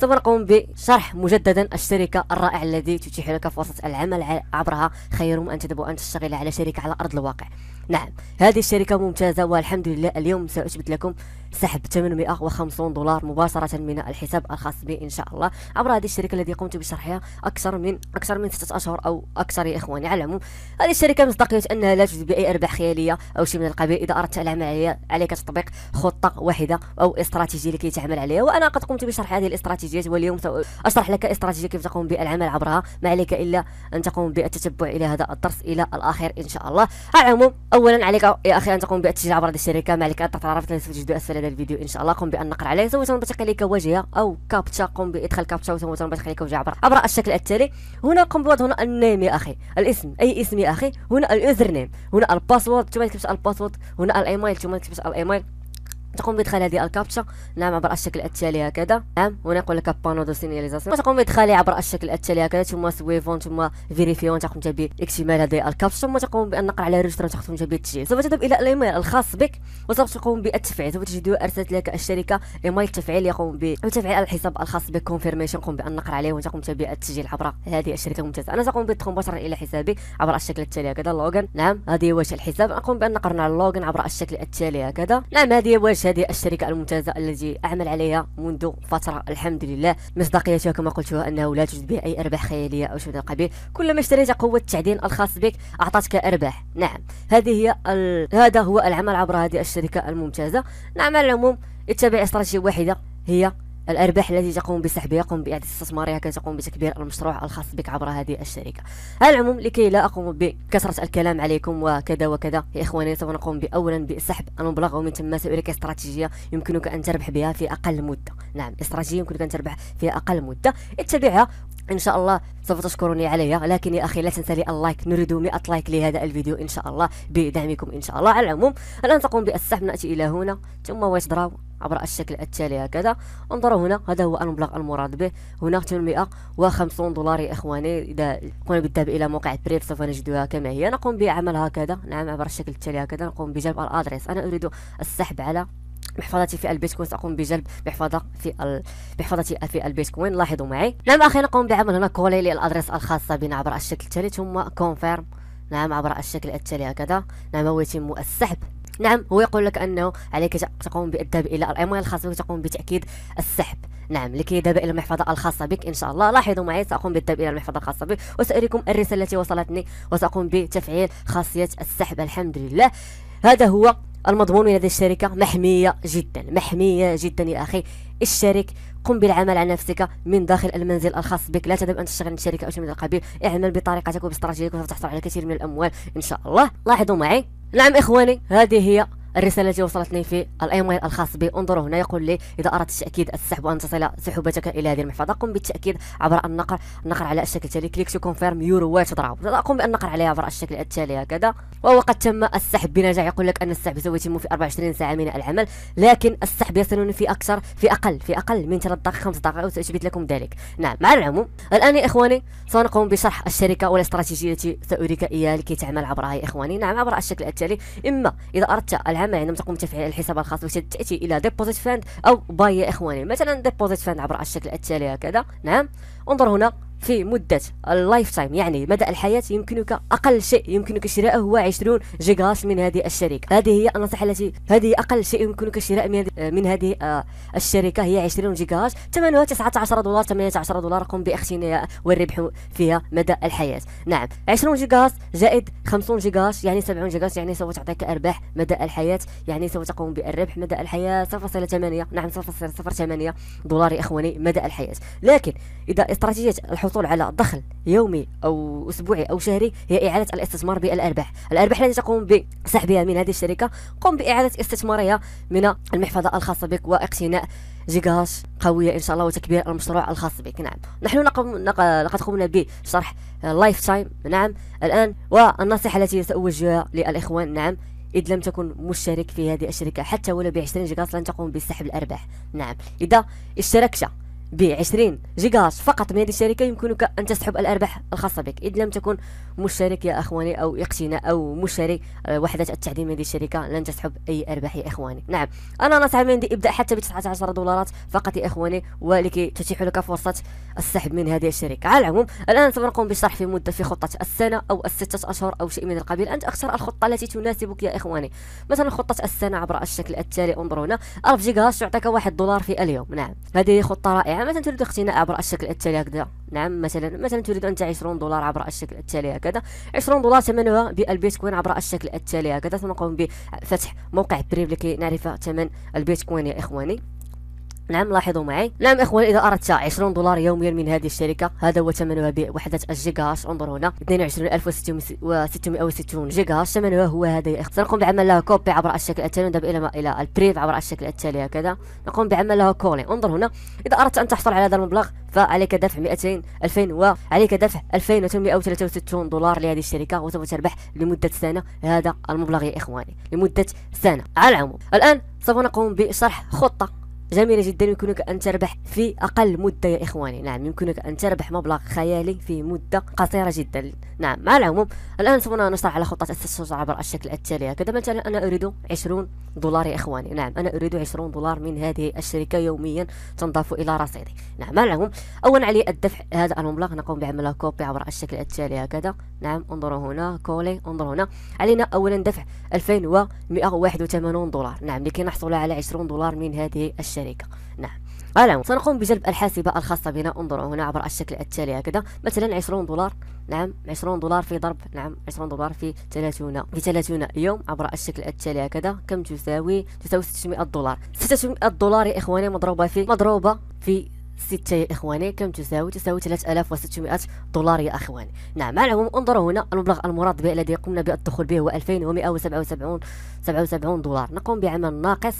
سوف نقوم بشرح مجددا الشركة الرائعة التي تتيح لك فرصة العمل عبرها خير من أن تذهب وأن تشتغل على شركة على أرض الواقع نعم هذه الشركة ممتازة والحمد لله اليوم سأثبت لكم سحب 850 دولار مباشره من الحساب الخاص بي ان شاء الله عبر هذه الشركه التي قمت بشرحها اكثر من اكثر من ستة اشهر او اكثر يا اخواني على العموم هذه الشركه مصداقيه انها لا تجد باي ارباح خياليه او شيء من القبيل اذا اردت العمل عليها عليك تطبيق خطه واحده او استراتيجيه لكي تعمل عليها وانا قد قمت بشرح هذه الاستراتيجيات واليوم اشرح لك استراتيجيه كيف تقوم بالعمل عبرها ما عليك الا ان تقوم بالتتبع الى هذا الدرس الى الاخر ان شاء الله على العموم اولا عليك يا اخي ان تقوم بالتسجيل عبر هذه الشركه ما عليك ان تتعرف اسفل هذا الفيديو ان شاء الله قم بان نقر عليه ثم تنبتق اليك واجهه او كابتشا قم بادخال كابتشا ثم تنبتق اليك واجهه عبر عبر الشكل التالي هنا قم بوضع هنا النيم يا اخي الاسم اي اسم يا اخي هنا اليوزر نيم هنا الباسورد ثم تكتب الباسورد هنا الايميل ثم تكتب الايميل تقوم بادخال هذه الكابتشا نعم عبر الشكل التالي هكذا نعم هنا يقول لك بانو دو سينياليزاسيون تقوم بادخالها عبر الشكل التالي هكذا ثم سويفون ثم فيريفيون تقوم باكتمال هذه الكابتشا ثم تقوم بان نقر على ريجستر تقوم بالتسجيل سوف تذهب الى الايميل الخاص بك وسوف تقوم بالتفعيل سوف تجد ارسلت لك الشركه ايميل تفعيل يقوم بتفعيل الحساب الخاص بك كونفيرميشن قم بان نقر عليه وتقوم قمت بالتسجيل عبر هذه الشركه الممتازه انا ساقوم بالدخول مباشره الى حسابي عبر الشكل التالي هكذا لوغن نعم هذه هي واجهه الحساب اقوم بان نقرنا على اللوغن عبر الشكل التالي هكذا نعم هذه هي واجهه هذه الشركة الممتازة التي أعمل عليها منذ فترة الحمد لله مصداقيتها كما قلت أنه لا توجد بها أي أرباح خيالية أو شيء من القبيل كلما اشتريت قوة التعدين الخاص بك أعطتك أرباح نعم هذه هي ال... هذا هو العمل عبر هذه الشركة الممتازة نعم على العموم اتبع استراتيجية واحدة هي الأرباح التي تقوم بسحبها قم بإعادة استثمارها كي تقوم بتكبير المشروع الخاص بك عبر هذه الشركة على العموم لكي لا أقوم بكثرة الكلام عليكم وكذا وكذا يا إخواني سوف نقوم بأولا بسحب المبلغ ومن ثم سأريك استراتيجية يمكنك أن تربح بها في أقل مدة نعم استراتيجية يمكنك أن تربح في أقل مدة اتبعها ان شاء الله سوف تشكرني عليها لكن يا اخي لا تنسى لي اللايك نريد 100 لايك لهذا الفيديو ان شاء الله بدعمكم ان شاء الله على العموم الان تقوم بالسحب ناتي الى هنا ثم واش دراو عبر الشكل التالي هكذا انظروا هنا هذا هو المبلغ المراد به هنا 850 دولار يا اخواني اذا قمنا بالذهاب الى موقع بريف سوف نجدها كما هي نقوم بعمل هكذا نعم عبر الشكل التالي هكذا نقوم بجلب الادريس انا اريد السحب على محفظتي في البيتكوين سأقوم بجلب محفظة في ال... محفظتي في البيتكوين لاحظوا معي نعم أخي نقوم بعمل هنا كولي للأدرس الخاصة بنا عبر الشكل التالي ثم كونفيرم نعم عبر الشكل التالي هكذا نعم هو يتم السحب نعم هو يقول لك انه عليك تقوم بالذهاب الى الايميل الخاص بك تقوم بتاكيد السحب نعم لكي يذهب الى المحفظه الخاصه بك ان شاء الله لاحظوا معي ساقوم بالذهاب الى المحفظه الخاصه بي وساريكم الرساله التي وصلتني وساقوم بتفعيل خاصيه السحب الحمد لله هذا هو المضمون لدى الشركة محمية جدا محمية جدا يا أخي الشريك قم بالعمل على نفسك من داخل المنزل الخاص بك لا تذهب أن تشتغل عند شركة أو شيء من القبيل اعمل بطريقتك وباستراتيجيتك وستحصل على كثير من الأموال إن شاء الله لاحظوا معي نعم إخواني هذه هي الرسالة التي وصلتني في الايميل الخاص بي انظروا هنا يقول لي إذا أردت التأكيد السحب وان تصل سحوبتك إلى هذه المحفظة قم بالتأكيد عبر النقر النقر على الشكل التالي كليك تو كونفيرم يور وير تضرب قم بالنقر عليها عبر الشكل التالي هكذا وهو قد تم السحب بنجاح يقول لك أن السحب سوف يتم في 24 ساعة من العمل لكن السحب يصلني في أكثر في أقل في أقل من 3 دقائق 5 دقائق وسأثبت لكم ذلك نعم مع العموم الآن يا إخواني سنقوم بشرح الشركة والاستراتيجية التي سأريك إياها لكي تعمل عبرها يا إخواني نعم عبر الشكل التالي إما إذا أردت العمل عامه يعني تقوم بتفعيل الحساب الخاص تاتي الى ديبوزيت فاند او باي يا اخواني مثلا ديبوزيت فاند عبر الشكل التالي هكذا نعم انظر هنا في مدة اللايف تايم يعني مدى الحياة يمكنك أقل شيء يمكنك شراءه هو 20 جيجا من هذه الشركة هذه هي النصيحة التي هذه أقل شيء يمكنك شراء من هذه, من هذه آه، الشركة هي 20 جيجا ثمنها 19 دولار 18 دولار قم باختنائها والربح فيها مدى الحياة نعم 20 جيجا زائد 50 جيجا يعني 70 جيجا يعني سوف تعطيك أرباح مدى الحياة يعني سوف تقوم بالربح مدى الحياة 0.8 نعم 0.08 دولار يا إخواني مدى الحياة لكن إذا استراتيجية الحصول على دخل يومي أو أسبوعي أو شهري هي إعادة الاستثمار بالأرباح الأرباح التي تقوم بسحبها من هذه الشركة قم بإعادة استثمارها من المحفظة الخاصة بك واقتناء جيجاش قوية إن شاء الله وتكبير المشروع الخاص بك نعم نحن نقوم لقد قمنا بشرح لايف تايم نعم الآن والنصيحة التي سأوجهها للإخوان نعم إذ لم تكن مشترك في هذه الشركة حتى ولو ب 20 جيجاش لن تقوم بسحب الأرباح نعم إذا اشتركت ب 20 جيجا فقط من هذه الشركة يمكنك أن تسحب الأرباح الخاصة بك إذ لم تكن مشترك يا أخواني أو اقتناء أو مشترك آه، وحدة التعدين هذه الشركة لن تسحب أي أرباح يا إخواني نعم أنا نصح من عندي ابدأ حتى ب 19 دولارات فقط يا إخواني ولكي تتيح لك فرصة السحب من هذه الشركة على العموم الآن سوف نقوم بالشرح في مدة في خطة السنة أو الستة أشهر أو شيء من القبيل أنت اختر الخطة التي تناسبك يا إخواني مثلا خطة السنة عبر الشكل التالي انظروا هنا 1000 جيجا تعطيك 1 دولار في اليوم نعم هذه خطة رائعة نعم مثلا تريد اقتناء عبر الشكل التالي هكذا نعم مثلا مثلا تريد تعيش 20 دولار عبر الشكل التالي هكذا 20 دولار ثمنها بالبيتكوين عبر الشكل التالي هكذا ثم نقوم بفتح موقع بريف لكي نعرف ثمن البيتكوين يا اخواني نعم لاحظوا معي نعم اخوان اذا اردت 20 دولار يوميا من هذه الشركه هذا هو ثمنها بوحده الجيجا هاش انظر هنا 22660 جيجا هاش ثمنها هو هذا يا اخوان سنقوم بعمل لها كوبي عبر الشكل التالي نذهب الى الى البريف عبر الشكل التالي هكذا نقوم بعمل لها كولين انظر هنا اذا اردت ان تحصل على هذا المبلغ فعليك دفع 200 2000 وعليك دفع 2863 دولار لهذه الشركه وسوف تربح لمده سنه هذا المبلغ يا اخواني لمده سنه على العموم الان سوف نقوم بشرح خطه جميلة جدا يمكنك أن تربح في أقل مدة يا إخواني نعم يمكنك أن تربح مبلغ خيالي في مدة قصيرة جدا نعم مع العموم الآن سوف نشرح على خطة التسوق عبر الشكل التالي هكذا مثلا أنا أريد 20 دولار يا إخواني نعم أنا أريد 20 دولار من هذه الشركة يوميا تنضاف إلى رصيدي نعم مع العموم أولا علي الدفع هذا المبلغ نقوم بعمل كوبي عبر الشكل التالي هكذا نعم انظروا هنا كولي انظروا هنا علينا أولا دفع 2181 دولار نعم لكي نحصل على 20 دولار من هذه الشركة أمريكا نعم الآن سنقوم بجلب الحاسبة الخاصة بنا انظروا هنا عبر الشكل التالي هكذا مثلا 20 دولار نعم 20 دولار في ضرب نعم 20 دولار في 30 في 30 يوم عبر الشكل التالي هكذا كم تساوي تساوي 600 دولار 600 دولار يا إخواني مضروبة في مضروبة في ستة يا إخواني كم تساوي؟ تساوي 3600 دولار يا أخواني نعم على العموم انظروا هنا المبلغ المراد به الذي قمنا بالدخول به هو 2177 77 دولار نقوم بعمل ناقص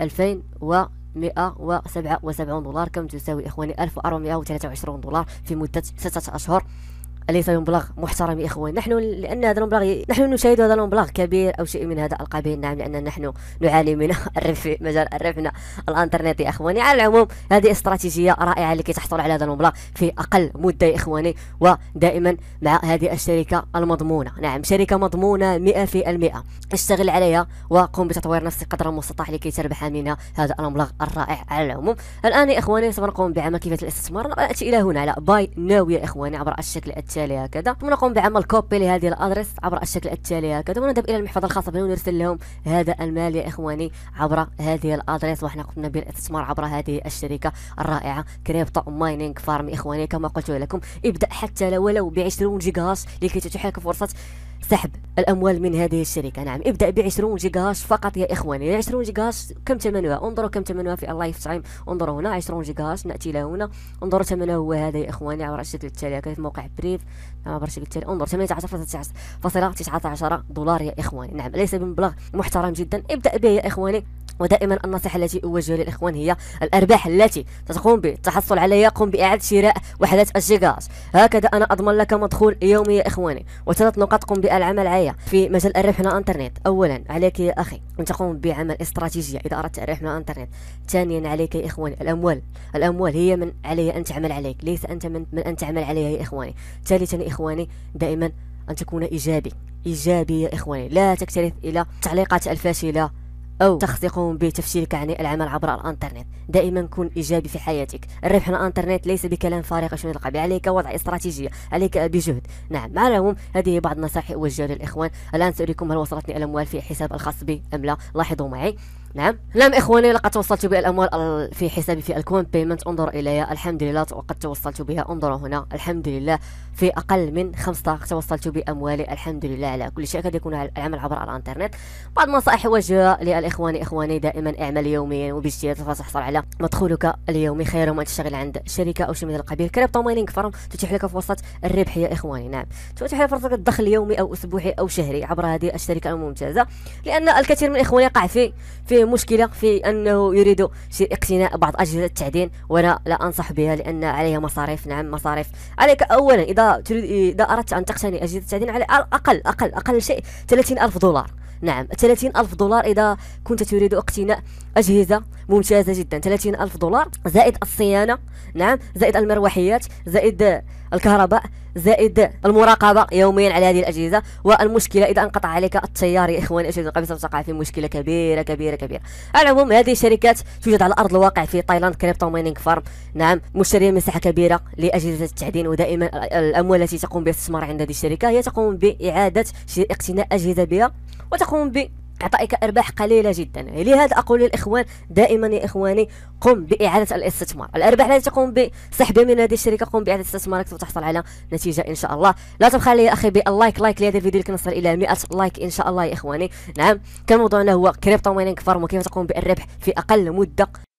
2000 و 177 دولار كم تساوي إخواني 1423 دولار في مدة 6 أشهر أليس بلاغ محترم يا إخوان نحن لأن هذا المبلغ نحن نشاهد هذا المبلغ كبير أو شيء من هذا القبيل نعم لأن نحن نعاني من الرف في مجال الرفنا الانترنتي يا إخواني على العموم هذه استراتيجية رائعة لكي تحصل على هذا المبلغ في أقل مدة يا إخواني ودائما مع هذه الشركة المضمونة نعم شركة مضمونة 100% اشتغل عليها وقم بتطوير نفسك قدر المستطاع لكي تربح منها هذا المبلغ الرائع على العموم الآن يا إخواني سوف نقوم بعمل كيفية الاستثمار نأتي إلى هنا على باي ناو يا إخواني عبر الشكل التالي هكذا ثم نقوم بعمل كوبي لهذه الادريس عبر الشكل التالي هكذا ونذهب الى المحفظه الخاصه بنا ونرسل لهم هذا المال يا اخواني عبر هذه الادريس وحنا قمنا بالاستثمار عبر هذه الشركه الرائعه كريبتو مايننج فارم اخواني كما قلت لكم ابدا حتى لو ولو ب 20 جيجا لكي تتيح لك فرصه سحب الاموال من هذه الشركه نعم ابدا ب 20 جيجاهاش فقط يا اخواني 20 جيجاهاش كم ثمنها انظروا كم ثمنها في اللايف تايم انظروا هنا 20 جيجاهاش ناتي الى هنا انظروا ثمنها هو هذا يا اخواني عبر شركه التالي في موقع بريف نعم، عبر شركه التالي انظر 18.19 دولار يا اخواني نعم ليس بمبلغ محترم جدا ابدا به يا اخواني ودائما النصيحة التي أوجهها للإخوان هي الأرباح التي ستقوم بالتحصل عليها قم بإعادة شراء وحدات الجيجاز هكذا أنا أضمن لك مدخول يومي يا إخواني وثلاث نقاط قم بالعمل عليها في مجال الربح من الانترنت أولا عليك يا أخي أن تقوم بعمل استراتيجية إذا أردت الربح من الانترنت ثانيا عليك يا إخواني الأموال الأموال هي من علي أن تعمل عليك ليس أنت من, من أن تعمل عليها يا إخواني ثالثا يا إخواني دائما أن تكون إيجابي إيجابي يا إخواني لا تكترث إلى التعليقات الفاشلة أو تخصقهم بتفشيلك عن العمل عبر الانترنت دائما كن إيجابي في حياتك الربح من الانترنت ليس بكلام فارغ شنو تلقى عليك وضع استراتيجية عليك بجهد نعم مع العموم هذه بعض النصائح أوجهها للإخوان الآن سأريكم هل وصلتني الأموال في حساب الخاص بي أم لا لاحظوا معي نعم نعم اخواني لقد توصلت بها الاموال في حسابي في الكوين بيمنت انظر الي الحمد لله وقد توصلت بها انظروا هنا الحمد لله في اقل من خمس دقائق توصلت باموالي الحمد لله على كل شيء قد يكون العمل عبر الانترنت بعض النصائح وجهه للاخوان اخواني دائما اعمل يوميا وباجتهاد سوف تحصل على مدخولك اليومي خير من ان تشتغل عند شركه او شيء من القبيل كريبتو مايننج فرم تتيح لك فرصه الربح يا اخواني نعم تتيح لك فرصه الدخل اليومي او اسبوعي او شهري عبر هذه الشركه الممتازه لان الكثير من اخواني يقع في في فيه مشكله في انه يريد اقتناء بعض اجهزه التعدين وانا لا انصح بها لان عليها مصاريف نعم مصاريف عليك اولا اذا تريد اذا اردت ان تقتني اجهزه التعدين على اقل اقل اقل شيء 30000 دولار نعم 30000 ألف دولار إذا كنت تريد اقتناء أجهزة ممتازة جدا 30000 ألف دولار زائد الصيانة نعم زائد المروحيات زائد الكهرباء زائد المراقبة يوميا على هذه الأجهزة والمشكلة إذا انقطع عليك التيار يا إخواني اجهزه القبيصة ستقع في مشكلة كبيرة كبيرة كبيرة كبيره على العموم هذه الشركات توجد على ارض الواقع في تايلاند كريبتو مايننج فارم نعم مشتريه مساحه كبيره لاجهزه التعدين ودائما الاموال التي تقوم باستثمار عند هذه الشركه هي تقوم باعاده اقتناء اجهزه بها وتقوم ب تعطيك ارباح قليله جدا لهذا اقول للاخوان دائما يا اخواني قم باعاده الاستثمار الارباح التي تقوم بسحبها من هذه الشركه قم باعاده استثمارك وتحصل على نتيجه ان شاء الله لا تبخل يا اخي باللايك لايك لهذا الفيديو كنصل الى 100 لايك ان شاء الله يا اخواني نعم كان موضوعنا هو كريبتو مايننج فارم وكيف تقوم بالربح في اقل مده